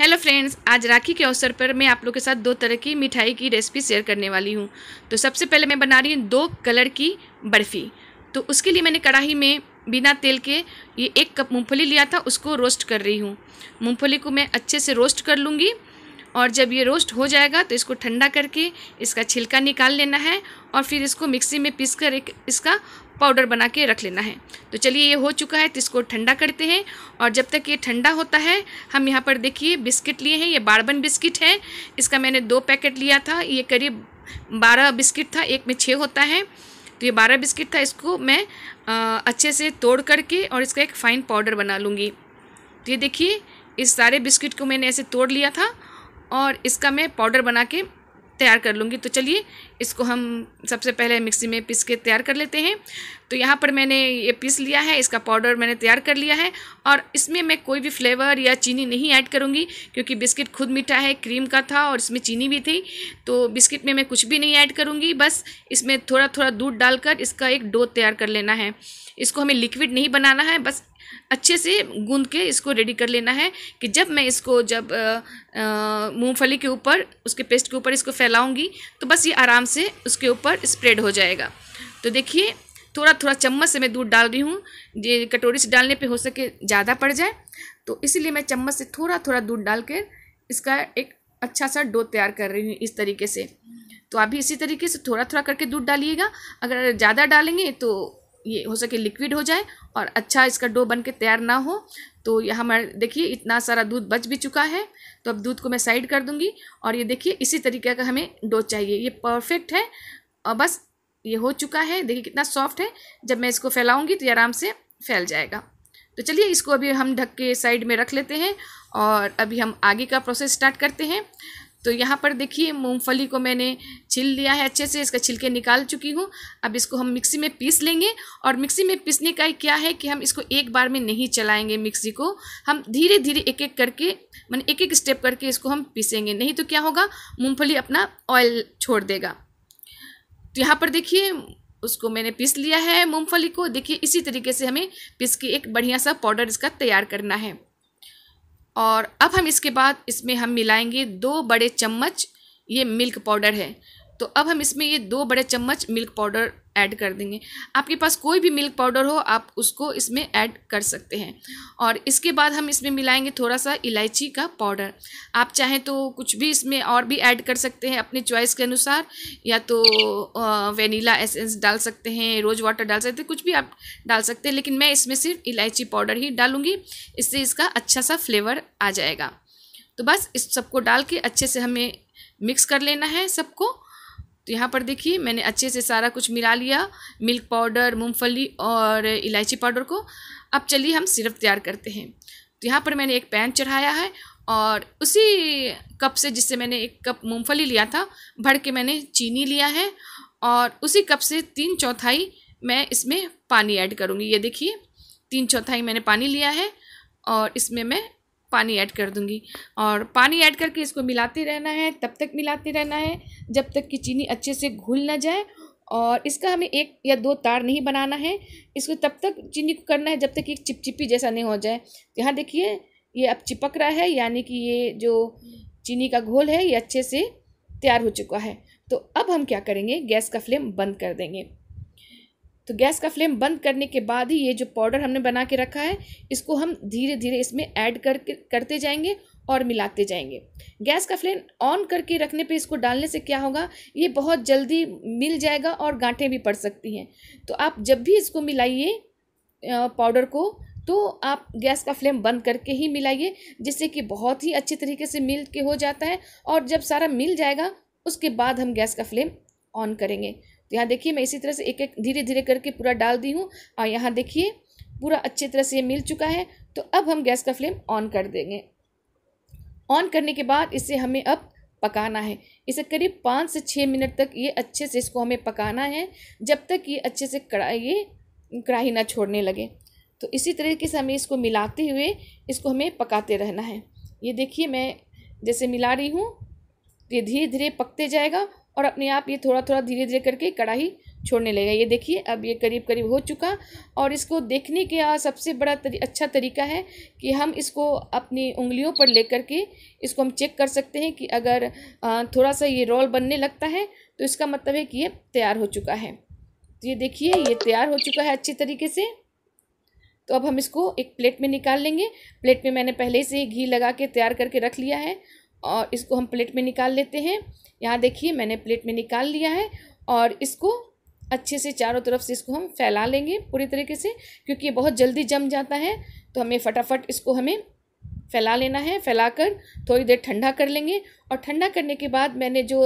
hello friends आज राखी के अवसर पर मैं आप लोग के साथ दो तरह की मिठाई की रेसिपी शेयर करने वाली हूँ तो सबसे पहले मैं बना रही हूँ दो कलर की बर्फ़ी तो उसके लिए मैंने कढ़ाई में बिना तेल के ये एक कप मूँगफली लिया था उसको रोस्ट कर रही हूँ मूँगफली को मैं अच्छे से रोस्ट कर लूँगी और जब ये रोस्ट हो जाएगा तो इसको ठंडा करके इसका छिलका निकाल लेना है और फिर इसको मिक्सी में पीस कर एक इसका पाउडर बना के रख लेना है तो चलिए ये हो चुका है तो इसको ठंडा करते हैं और जब तक ये ठंडा होता है हम यहाँ पर देखिए बिस्किट लिए हैं ये बारबन बिस्किट है इसका मैंने दो पैकेट लिया था ये करीब बारह बिस्किट था एक में छः होता है तो ये बारह बिस्किट था इसको मैं आ, अच्छे से तोड़ करके और इसका एक फ़ाइन पाउडर बना लूँगी तो ये देखिए इस सारे बिस्किट को मैंने ऐसे तोड़ लिया था और इसका मैं पाउडर बना के तैयार कर लूँगी तो चलिए इसको हम सबसे पहले मिक्सी में पीस के तैयार कर लेते हैं तो यहाँ पर मैंने ये पीस लिया है इसका पाउडर मैंने तैयार कर लिया है और इसमें मैं कोई भी फ्लेवर या चीनी नहीं ऐड करूँगी क्योंकि बिस्किट खुद मीठा है क्रीम का था और इसमें चीनी भी थी तो बिस्किट में मैं कुछ भी नहीं ऐड करूँगी बस इसमें थोड़ा थोड़ा दूध डालकर इसका एक डो तैयार कर लेना है इसको हमें लिक्विड नहीं बनाना है बस अच्छे से गूंद के इसको रेडी कर लेना है कि जब मैं इसको जब मूंगफली के ऊपर उसके पेस्ट के ऊपर इसको फैलाऊंगी तो बस ये आराम से उसके ऊपर स्प्रेड हो जाएगा तो देखिए थोड़ा थोड़ा चम्मच से मैं दूध डाल रही हूँ ये कटोरी से डालने पे हो सके ज़्यादा पड़ जाए तो इसीलिए मैं चम्मच से थोड़ा थोड़ा दूध डाल कर इसका एक अच्छा सा डो तैयार कर रही हूँ इस तरीके से तो आप भी इसी तरीके से थोड़ा थोड़ा करके दूध डालिएगा अगर ज़्यादा डालेंगे तो ये हो सके लिक्विड हो जाए और अच्छा इसका डो बन के तैयार ना हो तो ये हमारे देखिए इतना सारा दूध बच भी चुका है तो अब दूध को मैं साइड कर दूंगी और ये देखिए इसी तरीके का हमें डो चाहिए ये परफेक्ट है और बस ये हो चुका है देखिए कितना सॉफ्ट है जब मैं इसको फैलाऊँगी तो ये आराम से फैल जाएगा तो चलिए इसको अभी हम ढक के साइड में रख लेते हैं और अभी हम आगे का प्रोसेस स्टार्ट करते हैं तो यहाँ पर देखिए मूंगफली को मैंने छिल लिया है अच्छे से इसका छिलके निकाल चुकी हूँ अब इसको हम मिक्सी में पीस लेंगे और मिक्सी में पीसने का क्या है कि हम इसको एक बार में नहीं चलाएंगे मिक्सी को हम धीरे धीरे एक एक करके मैंने एक एक स्टेप करके इसको हम पीसेंगे नहीं तो क्या होगा मूँगफली अपना ऑयल छोड़ देगा तो यहाँ पर देखिए उसको मैंने पीस लिया है मूँगफली को देखिए इसी तरीके से हमें पीस के एक बढ़िया सा पाउडर इसका तैयार करना है और अब हम इसके बाद इसमें हम मिलाएंगे दो बड़े चम्मच ये मिल्क पाउडर है तो अब हम इसमें ये दो बड़े चम्मच मिल्क पाउडर ऐड कर देंगे आपके पास कोई भी मिल्क पाउडर हो आप उसको इसमें ऐड कर सकते हैं और इसके बाद हम इसमें मिलाएंगे थोड़ा सा इलायची का पाउडर आप चाहें तो कुछ भी इसमें और भी ऐड कर सकते हैं अपने चॉइस के अनुसार या तो वेनीला एसेंस डाल सकते हैं रोज़ वाटर डाल सकते हैं कुछ भी आप डाल सकते हैं लेकिन मैं इसमें सिर्फ इलायची पाउडर ही डालूँगी इससे इसका अच्छा सा फ्लेवर आ जाएगा तो बस इस सबको डाल के अच्छे से हमें मिक्स कर लेना है सबको तो यहाँ पर देखिए मैंने अच्छे से सारा कुछ मिला लिया मिल्क पाउडर मूंगफली और इलायची पाउडर को अब चलिए हम सिरप तैयार करते हैं तो यहाँ पर मैंने एक पैन चढ़ाया है और उसी कप से जिससे मैंने एक कप मूंगफली लिया था भर के मैंने चीनी लिया है और उसी कप से तीन चौथाई मैं इसमें पानी ऐड करूँगी ये देखिए तीन चौथाई मैंने पानी लिया है और इसमें मैं पानी ऐड कर दूंगी और पानी ऐड करके इसको मिलाते रहना है तब तक मिलाते रहना है जब तक कि चीनी अच्छे से घुल ना जाए और इसका हमें एक या दो तार नहीं बनाना है इसको तब तक चीनी को करना है जब तक एक चिपचिपी जैसा नहीं हो जाए यहाँ देखिए ये अब चिपक रहा है यानी कि ये जो चीनी का घोल है ये अच्छे से तैयार हो चुका है तो अब हम क्या करेंगे गैस का फ्लेम बंद कर देंगे तो गैस का फ्लेम बंद करने के बाद ही ये जो पाउडर हमने बना के रखा है इसको हम धीरे धीरे इसमें ऐड करके करते जाएंगे और मिलाते जाएंगे गैस का फ्लेम ऑन करके रखने पे इसको डालने से क्या होगा ये बहुत जल्दी मिल जाएगा और गांठें भी पड़ सकती हैं तो आप जब भी इसको मिलाइए पाउडर को तो आप गैस का फ्लेम बंद करके ही मिलाइए जिससे कि बहुत ही अच्छे तरीके से मिल के हो जाता है और जब सारा मिल जाएगा उसके बाद हम गैस का फ्लेम ऑन करेंगे तो यहाँ देखिए मैं इसी तरह से एक एक धीरे धीरे करके पूरा डाल दी हूँ और यहाँ देखिए पूरा अच्छे तरह से ये मिल चुका है तो अब हम गैस का फ्लेम ऑन कर देंगे ऑन करने के बाद इसे हमें अब पकाना है इसे करीब पाँच से छः मिनट तक ये अच्छे से इसको हमें पकाना है जब तक ये अच्छे से कढ़ाई ये कढ़ाई ना छोड़ने लगे तो इसी तरीके से हमें इसको मिलाते हुए इसको हमें पकाते रहना है ये देखिए मैं जैसे मिला रही हूँ ये धीरे धीरे पकते जाएगा और अपने आप ये थोड़ा थोड़ा धीरे धीरे करके कढ़ाई छोड़ने लगेगा ये देखिए अब ये करीब करीब हो चुका और इसको देखने का सबसे बड़ा तरी, अच्छा तरीका है कि हम इसको अपनी उंगलियों पर लेकर के इसको हम चेक कर सकते हैं कि अगर थोड़ा सा ये रोल बनने लगता है तो इसका मतलब है कि ये तैयार हो चुका है तो ये देखिए ये तैयार हो चुका है अच्छे तरीके से तो अब हम इसको एक प्लेट में निकाल लेंगे प्लेट में मैंने पहले से ही घी लगा के तैयार करके रख लिया है और इसको हम प्लेट में निकाल लेते हैं यहाँ देखिए मैंने प्लेट में निकाल लिया है और इसको अच्छे से चारों तरफ से इसको हम फैला लेंगे पूरी तरीके से क्योंकि ये बहुत जल्दी जम जाता है तो हमें फटाफट इसको हमें फैला लेना है फैलाकर थोड़ी देर ठंडा कर लेंगे और ठंडा करने के बाद मैंने जो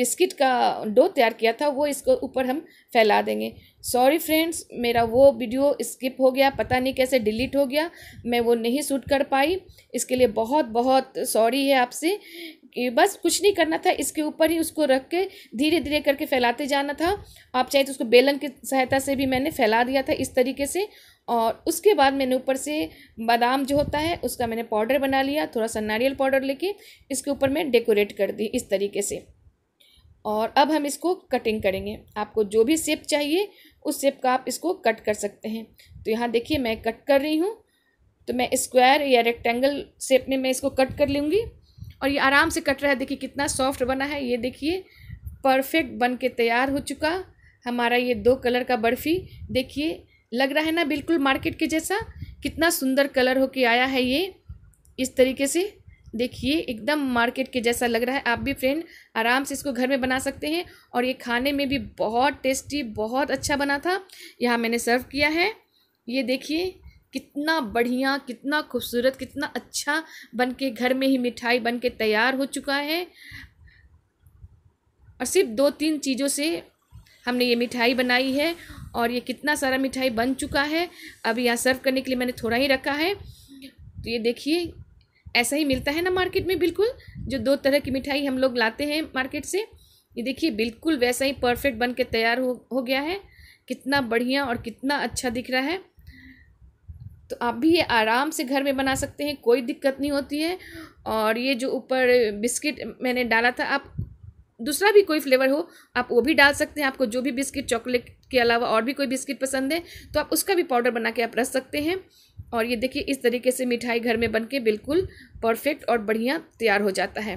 बिस्किट का डो तैयार किया था वो इसको ऊपर हम फैला देंगे सॉरी फ्रेंड्स मेरा वो वीडियो स्किप हो गया पता नहीं कैसे डिलीट हो गया मैं वो नहीं शूट कर पाई इसके लिए बहुत बहुत सॉरी है आपसे बस कुछ नहीं करना था इसके ऊपर ही उसको रख के धीरे धीरे करके फैलाते जाना था आप चाहे तो उसको बेलन की सहायता से भी मैंने फैला दिया था इस तरीके से और उसके बाद मैंने ऊपर से बादाम जो होता है उसका मैंने पाउडर बना लिया थोड़ा सा नारियल पाउडर लेके इसके ऊपर मैं डेकोरेट कर दी इस तरीके से और अब हम इसको कटिंग करेंगे आपको जो भी शेप चाहिए उस शेप का आप इसको कट कर सकते हैं तो यहाँ देखिए मैं कट कर रही हूँ तो मैं स्क्वायर या रेक्टेंगल शेप में मैं इसको कट कर लूँगी और ये आराम से कट रहा है देखिए कितना सॉफ्ट बना है ये देखिए परफेक्ट बन के तैयार हो चुका हमारा ये दो कलर का बर्फ़ी देखिए लग रहा है ना बिल्कुल मार्केट के जैसा कितना सुंदर कलर हो के आया है ये इस तरीके से देखिए एकदम मार्केट के जैसा लग रहा है आप भी फ्रेंड आराम से इसको घर में बना सकते हैं और ये खाने में भी बहुत टेस्टी बहुत अच्छा बना था यहाँ मैंने सर्व किया है ये देखिए कितना बढ़िया कितना खूबसूरत कितना अच्छा बन के घर में ही मिठाई बन के तैयार हो चुका है और सिर्फ दो तीन चीज़ों से हमने ये मिठाई बनाई है और ये कितना सारा मिठाई बन चुका है अब यहाँ सर्व करने के लिए मैंने थोड़ा ही रखा है तो ये देखिए ऐसा ही मिलता है ना मार्केट में बिल्कुल जो दो तरह की मिठाई हम लोग लाते हैं मार्केट से ये देखिए बिल्कुल वैसा ही परफेक्ट बन के तैयार हो हो गया है कितना बढ़िया और कितना अच्छा दिख रहा है तो आप भी ये आराम से घर में बना सकते हैं कोई दिक्कत नहीं होती है और ये जो ऊपर बिस्किट मैंने डाला था आप दूसरा भी कोई फ्लेवर हो आप वो भी डाल सकते हैं आपको जो भी बिस्किट चॉकलेट के अलावा और भी कोई बिस्किट पसंद है तो आप उसका भी पाउडर बना के आप रख सकते हैं और ये देखिए इस तरीके से मिठाई घर में बन के बिल्कुल परफेक्ट और बढ़िया तैयार हो जाता है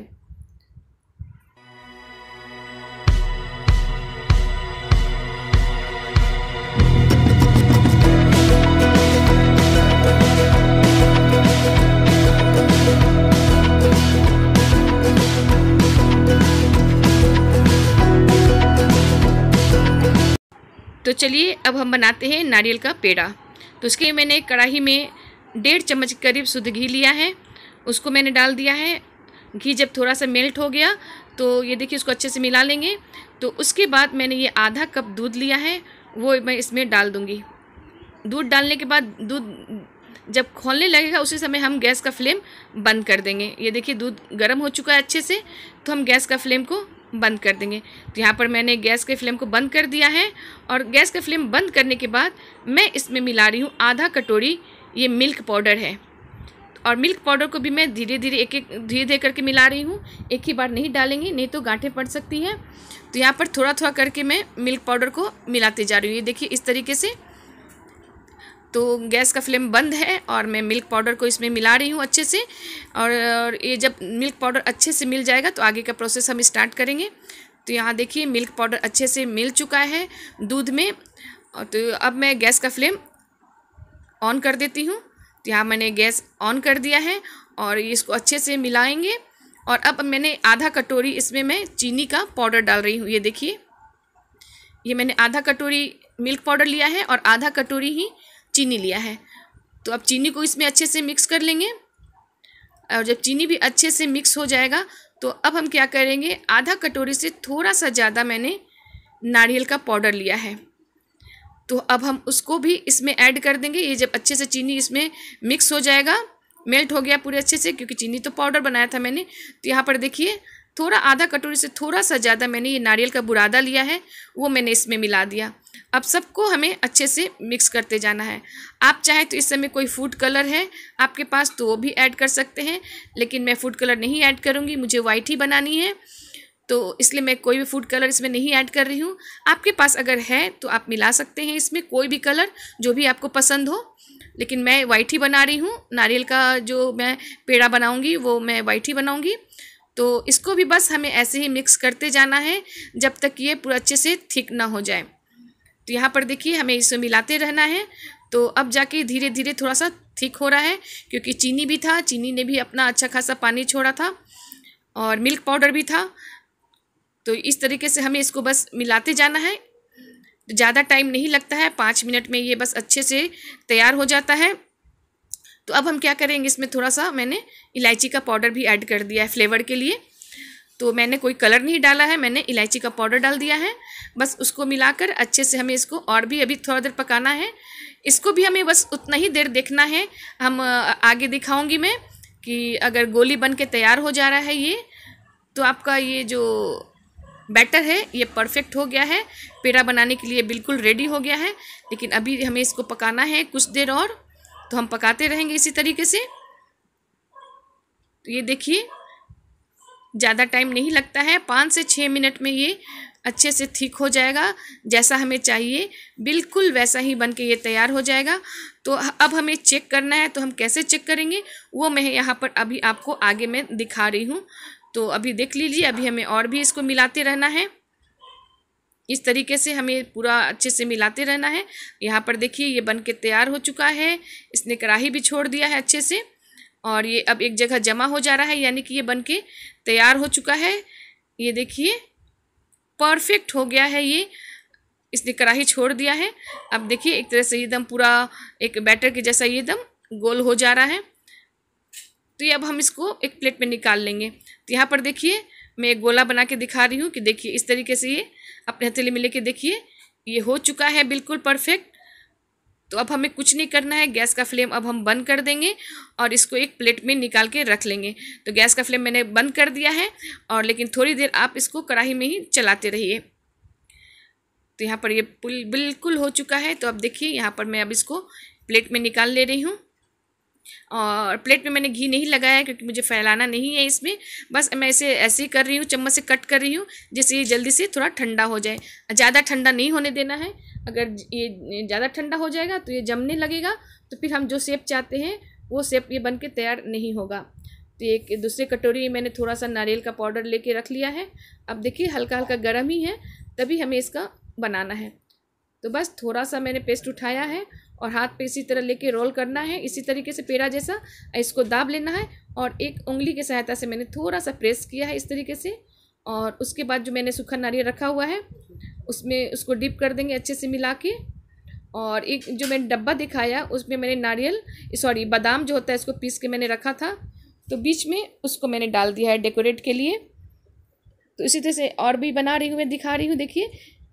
चलिए अब हम बनाते हैं नारियल का पेड़ा तो इसके लिए मैंने कढ़ाई में डेढ़ चम्मच करीब शुद्ध घी लिया है उसको मैंने डाल दिया है घी जब थोड़ा सा मेल्ट हो गया तो ये देखिए उसको अच्छे से मिला लेंगे तो उसके बाद मैंने ये आधा कप दूध लिया है वो मैं इसमें डाल दूँगी दूध डालने के बाद दूध जब खोलने लगेगा उसी समय हम गैस का फ्लेम बंद कर देंगे ये देखिए दूध गर्म हो चुका है अच्छे से तो हम गैस का फ्लेम को बंद कर देंगे तो यहाँ पर मैंने गैस के फ्लेम को बंद कर दिया है और गैस का फ्लेम बंद करने के बाद मैं इसमें मिला रही हूँ आधा कटोरी ये मिल्क पाउडर है और मिल्क पाउडर को भी मैं धीरे धीरे एक एक धीरे धीरे करके मिला रही हूँ एक ही बार नहीं डालेंगे नहीं तो गांठे पड़ सकती हैं तो यहाँ पर थोड़ा थोड़ा करके मैं मिल्क पाउडर को मिलाते जा रही हूँ ये देखिए इस तरीके से तो गैस का फ्लेम बंद है और मैं मिल्क पाउडर को इसमें मिला रही हूँ अच्छे से और ये जब मिल्क पाउडर अच्छे से मिल जाएगा तो आगे का प्रोसेस हम स्टार्ट करेंगे तो यहाँ देखिए मिल्क पाउडर अच्छे से मिल चुका है दूध में तो अब मैं गैस का फ्लेम ऑन कर देती हूँ तो यहाँ मैंने गैस ऑन कर दिया है और इसको अच्छे से मिलाएंगे और अब मैंने आधा कटोरी इसमें मैं चीनी का पाउडर डाल रही हूँ ये देखिए ये मैंने आधा कटोरी मिल्क पाउडर लिया है और आधा कटोरी ही चीनी लिया है तो अब चीनी को इसमें अच्छे से मिक्स कर लेंगे और जब चीनी भी अच्छे से मिक्स हो जाएगा तो अब हम क्या करेंगे आधा कटोरी से थोड़ा सा ज़्यादा मैंने नारियल का पाउडर लिया है तो अब हम उसको भी इसमें ऐड कर देंगे ये जब अच्छे से चीनी इसमें मिक्स हो जाएगा मेल्ट हो गया पूरे अच्छे से क्योंकि चीनी तो पाउडर बनाया था मैंने तो यहाँ पर देखिए थोड़ा आधा कटोरी से थोड़ा सा ज़्यादा मैंने ये नारियल का बुरादा लिया है वो मैंने इसमें मिला दिया अब सबको हमें अच्छे से मिक्स करते जाना है आप चाहें तो इस समय कोई फूड कलर है आपके पास तो वो भी ऐड कर सकते हैं लेकिन मैं फूड कलर नहीं ऐड करूँगी मुझे वाइट ही बनानी है तो इसलिए मैं कोई भी फूड कलर इसमें नहीं ऐड कर रही हूँ आपके पास अगर है तो आप मिला सकते हैं इसमें कोई भी कलर जो भी आपको पसंद हो लेकिन मैं वाइट ही बना रही हूँ नारियल का जो मैं पेड़ा बनाऊँगी वो मैं वाइट ही बनाऊँगी तो इसको भी बस हमें ऐसे ही मिक्स करते जाना है जब तक ये पूरा अच्छे से थिक ना हो जाए तो यहाँ पर देखिए हमें इसे मिलाते रहना है तो अब जाके धीरे धीरे थोड़ा सा थिक हो रहा है क्योंकि चीनी भी था चीनी ने भी अपना अच्छा खासा पानी छोड़ा था और मिल्क पाउडर भी था तो इस तरीके से हमें इसको बस मिलाते जाना है ज़्यादा टाइम नहीं लगता है पाँच मिनट में ये बस अच्छे से तैयार हो जाता है तो अब हम क्या करेंगे इसमें थोड़ा सा मैंने इलायची का पाउडर भी ऐड कर दिया है फ्लेवर के लिए तो मैंने कोई कलर नहीं डाला है मैंने इलायची का पाउडर डाल दिया है बस उसको मिलाकर अच्छे से हमें इसको और भी अभी थोड़ा देर पकाना है इसको भी हमें बस उतना ही देर देखना है हम आगे दिखाऊंगी मैं कि अगर गोली बन के तैयार हो जा रहा है ये तो आपका ये जो बैटर है ये परफेक्ट हो गया है पेड़ा बनाने के लिए बिल्कुल रेडी हो गया है लेकिन अभी हमें इसको पकाना है कुछ देर और तो हम पकाते रहेंगे इसी तरीके से तो ये देखिए ज़्यादा टाइम नहीं लगता है पाँच से छः मिनट में ये अच्छे से ठीक हो जाएगा जैसा हमें चाहिए बिल्कुल वैसा ही बन के ये तैयार हो जाएगा तो अब हमें चेक करना है तो हम कैसे चेक करेंगे वो मैं यहाँ पर अभी आपको आगे मैं दिखा रही हूँ तो अभी देख लीजिए अभी हमें और भी इसको मिलाते रहना है इस तरीके से हमें पूरा अच्छे से मिलाते रहना है यहाँ पर देखिए ये बन के तैयार हो चुका है इसने कढ़ाही भी छोड़ दिया है अच्छे से और ये अब एक जगह जमा हो जा रहा है यानी कि ये बन के तैयार हो चुका है ये देखिए परफेक्ट हो गया है ये इसने कढ़ाई छोड़ दिया है अब देखिए एक तरह से ये दम पूरा एक बैटर के जैसा ये दम गोल हो जा रहा है तो ये अब हम इसको एक प्लेट में निकाल लेंगे तो यहाँ पर देखिए मैं एक गोला बना के दिखा रही हूँ कि देखिए इस तरीके से ये अपने हथेली में लेके देखिए ये हो चुका है बिल्कुल परफेक्ट तो अब हमें कुछ नहीं करना है गैस का फ्लेम अब हम बंद कर देंगे और इसको एक प्लेट में निकाल के रख लेंगे तो गैस का फ्लेम मैंने बंद कर दिया है और लेकिन थोड़ी देर आप इसको कढ़ाई में ही चलाते रहिए तो यहाँ पर ये बिल्कुल हो चुका है तो अब देखिए यहाँ पर मैं अब इसको प्लेट में निकाल ले रही हूँ और प्लेट में मैंने घी नहीं लगाया क्योंकि मुझे फैलाना नहीं है इसमें बस मैं इसे ऐसे ही कर रही हूँ चम्मच से कट कर रही हूँ जिससे ये जल्दी से थोड़ा ठंडा हो जाए ज़्यादा ठंडा नहीं होने देना है अगर ये ज़्यादा ठंडा हो जाएगा तो ये जमने लगेगा तो फिर हम जो सेप चाहते हैं वो सेप ये बन के तैयार नहीं होगा तो एक दूसरे कटोरी में मैंने थोड़ा सा नारियल का पाउडर ले रख लिया है अब देखिए हल्का हल्का गर्म ही है तभी हमें इसका बनाना है तो बस थोड़ा सा मैंने पेस्ट उठाया है और हाथ पे इसी तरह लेके रोल करना है इसी तरीके से पेड़ा जैसा इसको दाब लेना है और एक उंगली की सहायता से मैंने थोड़ा सा प्रेस किया है इस तरीके से और उसके बाद जो मैंने सूखा नारियल रखा हुआ है उसमें उसको डिप कर देंगे अच्छे से मिला के और एक जो मैंने डब्बा दिखाया उसमें मैंने नारियल सॉरी बादाम जो होता है इसको पीस के मैंने रखा था तो बीच में उसको मैंने डाल दिया है डेकोरेट के लिए तो इसी तरह से और भी बना रही हूँ मैं दिखा रही हूँ देखिए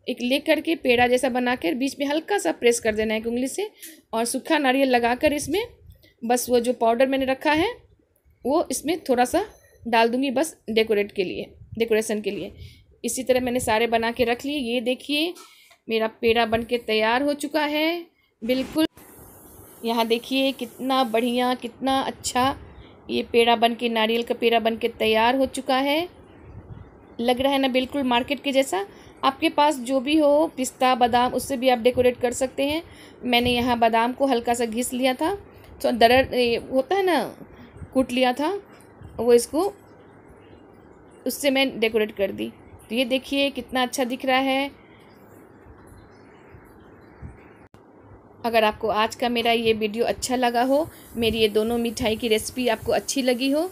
एक ले करके पेड़ा जैसा बनाकर बीच में हल्का सा प्रेस कर देना है उंगली से और सूखा नारियल लगाकर इसमें बस वो जो पाउडर मैंने रखा है वो इसमें थोड़ा सा डाल दूँगी बस डेकोरेट के लिए डेकोरेशन के लिए इसी तरह मैंने सारे बना के रख लिए ये देखिए मेरा पेड़ा बन के तैयार हो चुका है बिल्कुल यहाँ देखिए कितना बढ़िया कितना अच्छा ये पेड़ा बन के नारियल का पेड़ा बन के तैयार हो चुका है लग रहा है ना बिल्कुल मार्केट के जैसा आपके पास जो भी हो पिस्ता बादाम उससे भी आप डेकोरेट कर सकते हैं मैंने यहाँ बादाम को हल्का सा घिस लिया था तो दरर होता है ना कूट लिया था वो इसको उससे मैं डेकोरेट कर दी तो ये देखिए कितना अच्छा दिख रहा है अगर आपको आज का मेरा ये वीडियो अच्छा लगा हो मेरी ये दोनों मिठाई की रेसिपी आपको अच्छी लगी हो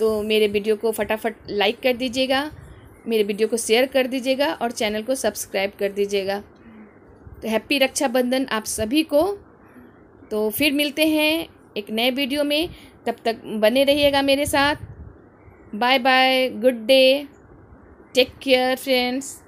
तो मेरे वीडियो को फटाफट लाइक कर दीजिएगा मेरे वीडियो को शेयर कर दीजिएगा और चैनल को सब्सक्राइब कर दीजिएगा तो हैप्पी रक्षाबंधन आप सभी को तो फिर मिलते हैं एक नए वीडियो में तब तक बने रहिएगा मेरे साथ bye bye good day take care friends